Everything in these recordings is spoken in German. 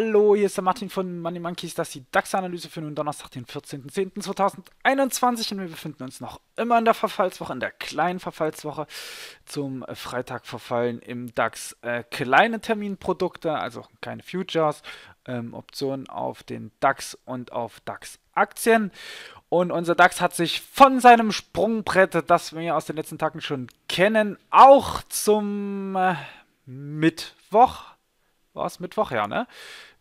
Hallo, hier ist der Martin von Money Monkeys, das ist die DAX-Analyse für den Donnerstag, den 14.10.2021 und wir befinden uns noch immer in der Verfallswoche, in der kleinen Verfallswoche. Zum äh, Freitag verfallen im DAX äh, kleine Terminprodukte, also keine Futures, ähm, Optionen auf den DAX und auf DAX-Aktien. Und unser DAX hat sich von seinem Sprungbrett, das wir aus den letzten Tagen schon kennen, auch zum äh, Mittwoch war es Mittwoch, ja, ne?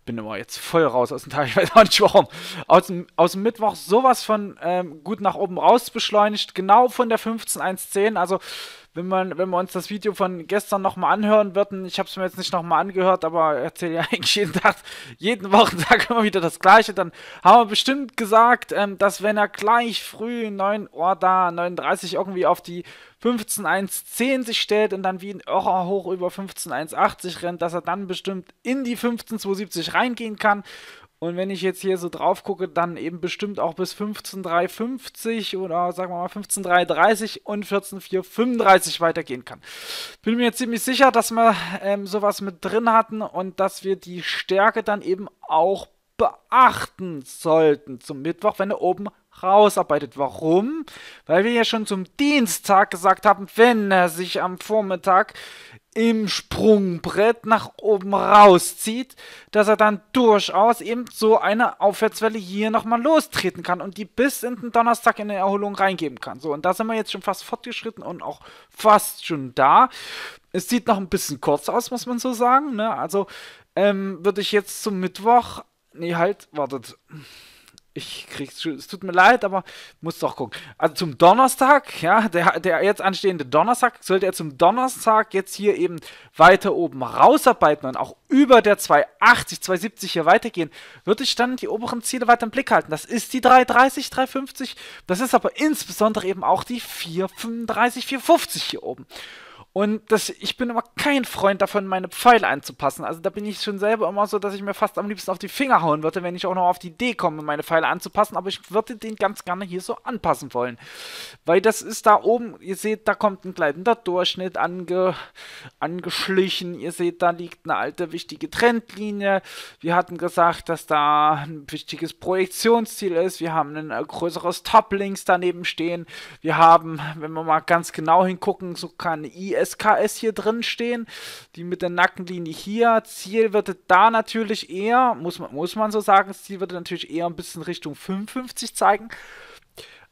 Bin immer jetzt voll raus aus dem Tag, ich weiß auch nicht warum. Aus dem, aus dem Mittwoch sowas von ähm, gut nach oben raus beschleunigt, genau von der 15.1.10. Also wenn, man, wenn wir uns das Video von gestern nochmal anhören würden, ich habe es mir jetzt nicht nochmal angehört, aber erzähle ja eigentlich jeden Tag, jeden Wochentag immer wieder das Gleiche, dann haben wir bestimmt gesagt, ähm, dass wenn er gleich früh 9 Uhr da, 39 irgendwie auf die 15.1.10 sich stellt und dann wie ein Irrer hoch über 15.1.80 rennt, dass er dann bestimmt in die 15.270 reingehen kann und wenn ich jetzt hier so drauf gucke, dann eben bestimmt auch bis 15.350 oder sagen wir mal 15.330 und 14.435 weitergehen kann. Bin mir ziemlich sicher, dass wir ähm, sowas mit drin hatten und dass wir die Stärke dann eben auch beachten sollten zum Mittwoch, wenn er oben rausarbeitet. Warum? Weil wir ja schon zum Dienstag gesagt haben, wenn er sich am Vormittag im Sprungbrett nach oben rauszieht, dass er dann durchaus eben so eine Aufwärtswelle hier nochmal lostreten kann und die bis in den Donnerstag in eine Erholung reingeben kann. So, und da sind wir jetzt schon fast fortgeschritten und auch fast schon da. Es sieht noch ein bisschen kurz aus, muss man so sagen. Ne? Also ähm, würde ich jetzt zum Mittwoch. Nee, halt, wartet ich krieg's, es tut mir leid, aber muss doch gucken. Also zum Donnerstag, ja, der, der jetzt anstehende Donnerstag, sollte er zum Donnerstag jetzt hier eben weiter oben rausarbeiten und auch über der 280, 270 hier weitergehen, würde ich dann die oberen Ziele weiter im Blick halten. Das ist die 330, 350, das ist aber insbesondere eben auch die 435, 450 hier oben. Und das, ich bin immer kein Freund davon, meine Pfeile anzupassen. Also da bin ich schon selber immer so, dass ich mir fast am liebsten auf die Finger hauen würde, wenn ich auch noch auf die Idee komme, meine Pfeile anzupassen. Aber ich würde den ganz gerne hier so anpassen wollen. Weil das ist da oben, ihr seht, da kommt ein gleitender Durchschnitt ange, angeschlichen. Ihr seht, da liegt eine alte wichtige Trendlinie. Wir hatten gesagt, dass da ein wichtiges Projektionsziel ist. Wir haben ein äh, größeres Top links daneben stehen. Wir haben, wenn wir mal ganz genau hingucken, so keine IS SKS hier drin stehen. Die mit der Nackenlinie hier. Ziel würde da natürlich eher, muss man, muss man so sagen, das Ziel würde natürlich eher ein bisschen Richtung 55 zeigen.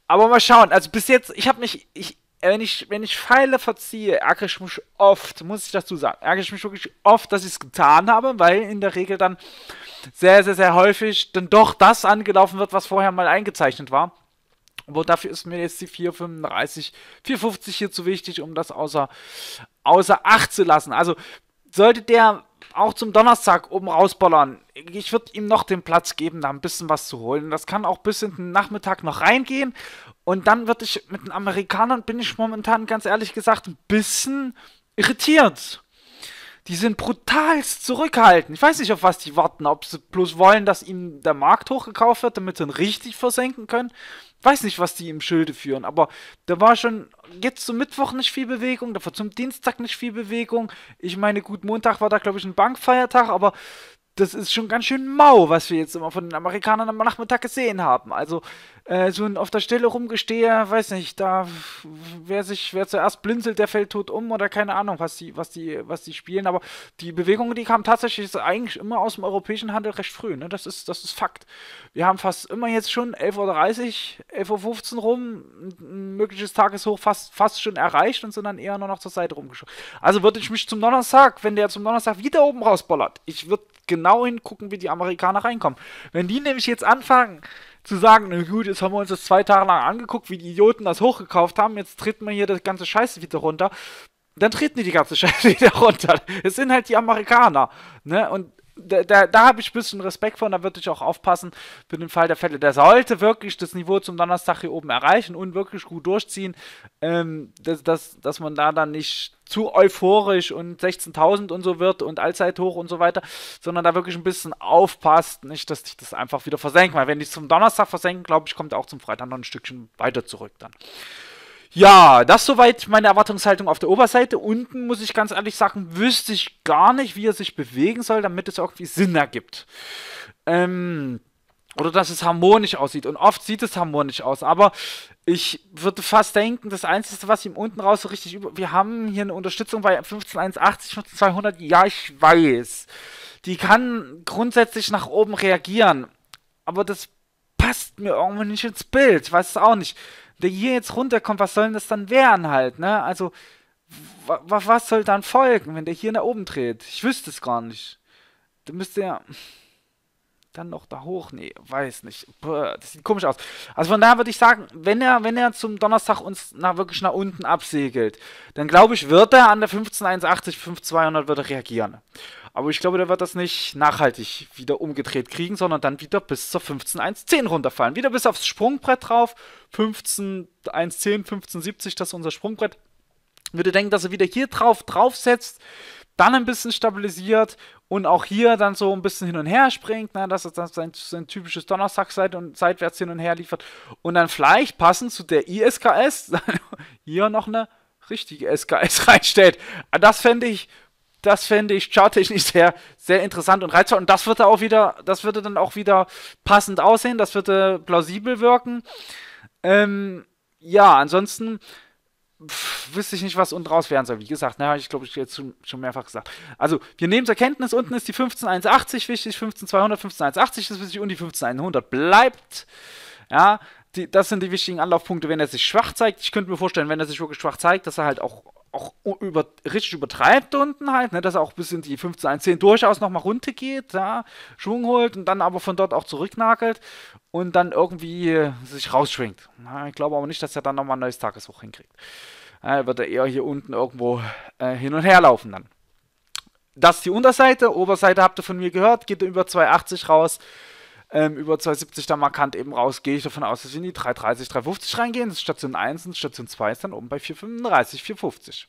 Aber mal schauen. Also bis jetzt, ich habe mich, ich, wenn ich, wenn ich Pfeile verziehe, ärgere ich mich oft, muss ich dazu sagen, ärgere ich mich wirklich oft, dass ich es getan habe, weil in der Regel dann sehr, sehr, sehr häufig dann doch das angelaufen wird, was vorher mal eingezeichnet war. Aber dafür ist mir jetzt die 435, 450 hier zu wichtig, um das außer, außer Acht zu lassen. Also sollte der auch zum Donnerstag oben rausballern. Ich würde ihm noch den Platz geben, da ein bisschen was zu holen. Das kann auch bis in den Nachmittag noch reingehen. Und dann würde ich mit den Amerikanern, bin ich momentan ganz ehrlich gesagt, ein bisschen irritiert. Die sind brutalst zurückhaltend. Ich weiß nicht, auf was die warten. Ob sie bloß wollen, dass ihnen der Markt hochgekauft wird, damit sie ihn richtig versenken können weiß nicht, was die im Schilde führen, aber da war schon jetzt zum Mittwoch nicht viel Bewegung, da war zum Dienstag nicht viel Bewegung. Ich meine, gut, Montag war da, glaube ich, ein Bankfeiertag, aber das ist schon ganz schön mau, was wir jetzt immer von den Amerikanern am Nachmittag gesehen haben. Also äh, so ein auf der Stelle rumgestehe, weiß nicht, da wer sich, wer zuerst blinzelt, der fällt tot um oder keine Ahnung, was die, was die, was die spielen. Aber die Bewegungen, die kamen tatsächlich eigentlich immer aus dem europäischen Handel recht früh. Ne? Das ist, das ist Fakt. Wir haben fast immer jetzt schon 11.30 Uhr, 11.15 Uhr rum, ein mögliches Tageshoch fast, fast schon erreicht und sind dann eher nur noch zur Seite rumgeschoben. Also würde ich mich zum Donnerstag, wenn der zum Donnerstag wieder oben rausbollert, ich würde genau hingucken, wie die Amerikaner reinkommen. Wenn die nämlich jetzt anfangen, zu sagen, na gut, jetzt haben wir uns das zwei Tage lang angeguckt, wie die Idioten das hochgekauft haben, jetzt treten wir hier das ganze Scheiße wieder runter. Dann treten die die ganze Scheiße wieder runter. Es sind halt die Amerikaner. Ne? Und da, da, da habe ich ein bisschen Respekt vor und da würde ich auch aufpassen für den Fall der Fälle. Der sollte wirklich das Niveau zum Donnerstag hier oben erreichen und wirklich gut durchziehen, ähm, dass, dass, dass man da dann nicht zu euphorisch und 16.000 und so wird und Allzeithoch und so weiter, sondern da wirklich ein bisschen aufpasst, nicht, dass dich das einfach wieder versenken, weil wenn die es zum Donnerstag versenken, glaube ich, kommt auch zum Freitag noch ein Stückchen weiter zurück dann. Ja, das soweit meine Erwartungshaltung auf der Oberseite. Unten muss ich ganz ehrlich sagen, wüsste ich gar nicht, wie er sich bewegen soll, damit es irgendwie Sinn ergibt. Ähm, oder dass es harmonisch aussieht. Und oft sieht es harmonisch aus, aber ich würde fast denken, das Einzige, was ihm unten raus so richtig über. Wir haben hier eine Unterstützung bei 15.180, 15200. Ja, ich weiß. Die kann grundsätzlich nach oben reagieren. Aber das passt mir irgendwie nicht ins Bild. Ich weiß es auch nicht der hier jetzt runterkommt, was soll denn das dann werden halt, ne? Also, was soll dann folgen, wenn der hier nach oben dreht? Ich wüsste es gar nicht. Da müsste ja dann noch da hoch? Nee, weiß nicht. Puh, das sieht komisch aus. Also von daher würde ich sagen, wenn er, wenn er zum Donnerstag uns nach, wirklich nach unten absegelt, dann glaube ich, wird er an der 15.180, 5.200 wird er reagieren. Aber ich glaube, der wird das nicht nachhaltig wieder umgedreht kriegen, sondern dann wieder bis zur 15.110 runterfallen. Wieder bis aufs Sprungbrett drauf. 15.110, 15.70, das ist unser Sprungbrett würde denken, dass er wieder hier drauf draufsetzt, dann ein bisschen stabilisiert und auch hier dann so ein bisschen hin und her springt, ne, dass er dann sein, sein typisches Donnerstag seit und seitwärts hin und her liefert und dann vielleicht passend zu der ISKS hier noch eine richtige SKS reinstellt. Das fände ich, das fände ich charttechnisch sehr, sehr interessant und reizvoll. Und das würde auch wieder, das würde dann auch wieder passend aussehen, das würde plausibel wirken. Ähm, ja, ansonsten wüsste ich nicht, was unten raus werden soll. Wie gesagt, ne, habe ich glaube ich jetzt schon, schon, mehrfach gesagt. Also, wir nehmen zur Kenntnis, unten ist die 15180 wichtig, 15200, 15180 ist wichtig und die 15100 bleibt. Ja, die, das sind die wichtigen Anlaufpunkte, wenn er sich schwach zeigt. Ich könnte mir vorstellen, wenn er sich wirklich schwach zeigt, dass er halt auch auch über, richtig übertreibt unten halt, ne, dass er auch bis in die 15, 1, 10 durchaus nochmal runtergeht, ja, Schwung holt und dann aber von dort auch zurücknagelt und dann irgendwie äh, sich rausschwingt. Ja, ich glaube aber nicht, dass er dann nochmal ein neues Tageshoch hinkriegt. Ja, wird er eher hier unten irgendwo äh, hin und her laufen dann. Das ist die Unterseite, Oberseite habt ihr von mir gehört, geht über 2,80 raus ähm, über 270 da markant eben raus, gehe ich davon aus, dass wir in die 330, 350 reingehen. Das ist Station 1 und Station 2 ist dann oben bei 435, 450.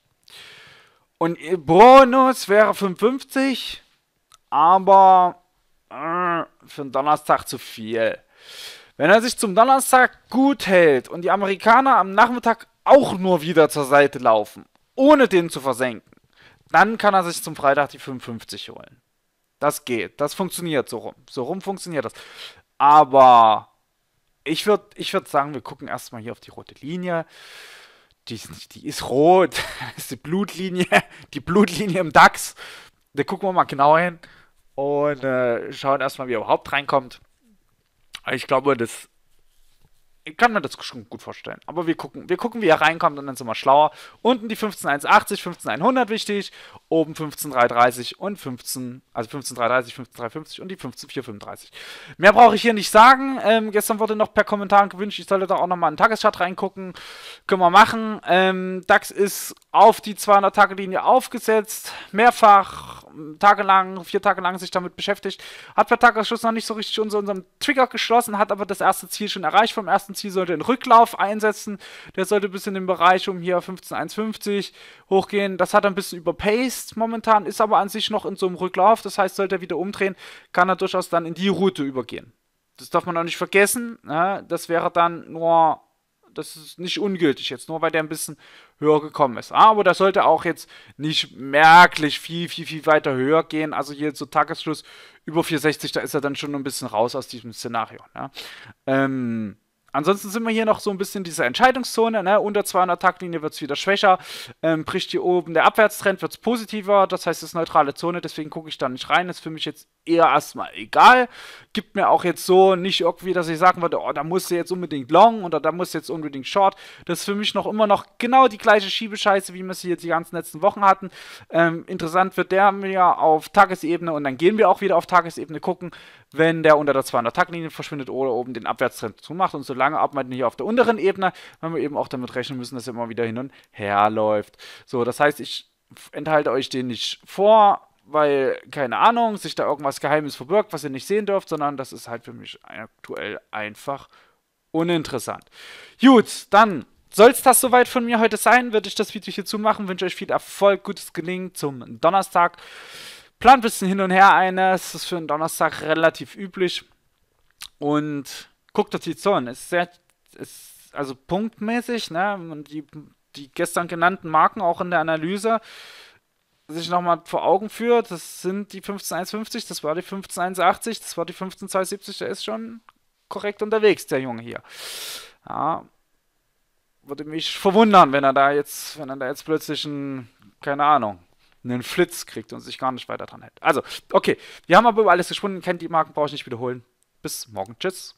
Und äh, Bonus wäre 550, aber äh, für den Donnerstag zu viel. Wenn er sich zum Donnerstag gut hält und die Amerikaner am Nachmittag auch nur wieder zur Seite laufen, ohne den zu versenken, dann kann er sich zum Freitag die 55 holen. Das geht. Das funktioniert so rum. So rum funktioniert das. Aber ich würde ich würd sagen, wir gucken erstmal hier auf die rote Linie. Die ist, nicht, die ist rot. Das ist die Blutlinie. Die Blutlinie im DAX. Da gucken wir mal genau hin und äh, schauen erstmal, wie er überhaupt reinkommt. Ich glaube, das ich kann mir das schon gut vorstellen. Aber wir gucken, wir gucken, wie er reinkommt und dann sind wir schlauer. Unten die 15180, 15100 wichtig, oben 15330 und 15, also 15330, 15350 und die 15435. Mehr brauche ich hier nicht sagen. Ähm, gestern wurde noch per Kommentar gewünscht, ich sollte da auch nochmal in den Tageschart reingucken. Können wir machen. Ähm, DAX ist auf die 200-Tage-Linie aufgesetzt, mehrfach, tagelang, vier Tage lang sich damit beschäftigt. Hat per Tagesschluss noch nicht so richtig unter unserem Trigger geschlossen, hat aber das erste Ziel schon erreicht vom ersten Ziel sollte ein Rücklauf einsetzen. Der sollte bis in den Bereich um hier 15,150 hochgehen. Das hat er ein bisschen überpaced momentan, ist aber an sich noch in so einem Rücklauf. Das heißt, sollte er wieder umdrehen, kann er durchaus dann in die Route übergehen. Das darf man auch nicht vergessen. Ne? Das wäre dann nur das ist nicht ungültig jetzt, nur weil der ein bisschen höher gekommen ist. Aber das sollte auch jetzt nicht merklich viel, viel, viel weiter höher gehen. Also hier zu Tagesschluss über 460, da ist er dann schon ein bisschen raus aus diesem Szenario. Ne? Ähm, Ansonsten sind wir hier noch so ein bisschen in dieser Entscheidungszone. Ne? Unter 200 Taktlinie wird es wieder schwächer. Ähm, bricht hier oben der Abwärtstrend, wird es positiver. Das heißt, es ist neutrale Zone. Deswegen gucke ich da nicht rein. Das ist für mich jetzt eher erstmal egal. Gibt mir auch jetzt so nicht irgendwie, dass ich sagen würde, oh, da musst du jetzt unbedingt long oder da musst du jetzt unbedingt short. Das ist für mich noch immer noch genau die gleiche Schiebescheiße, wie wir sie jetzt die ganzen letzten Wochen hatten. Ähm, interessant wird der mir auf Tagesebene und dann gehen wir auch wieder auf Tagesebene gucken, wenn der unter der 200-Tag-Linie verschwindet oder oben den Abwärtstrend zumacht. Und solange wir hier auf der unteren Ebene, weil wir eben auch damit rechnen müssen, dass er immer wieder hin und her läuft. So, das heißt, ich enthalte euch den nicht vor, weil, keine Ahnung, sich da irgendwas Geheimes verbirgt, was ihr nicht sehen dürft, sondern das ist halt für mich aktuell einfach uninteressant. Gut, dann soll es das soweit von mir heute sein, würde ich das Video hier zumachen. Wünsche euch viel Erfolg, gutes Gelingen zum Donnerstag. Plant ein bisschen hin und her eine. Es ist für einen Donnerstag relativ üblich. Und guckt euch die Zonen. Ist sehr, ist also punktmäßig, ne? die, die gestern genannten Marken auch in der Analyse sich nochmal vor Augen führt, das sind die 15150, das war die 15180, das war die 15270, der ist schon korrekt unterwegs, der Junge hier. Ja, würde mich verwundern, wenn er da jetzt, wenn er da jetzt plötzlich ein, keine Ahnung, einen Flitz kriegt und sich gar nicht weiter dran hält. Also, okay. Wir haben aber über alles gesprochen. Kennt die Marken, brauche ich nicht wiederholen. Bis morgen. Tschüss.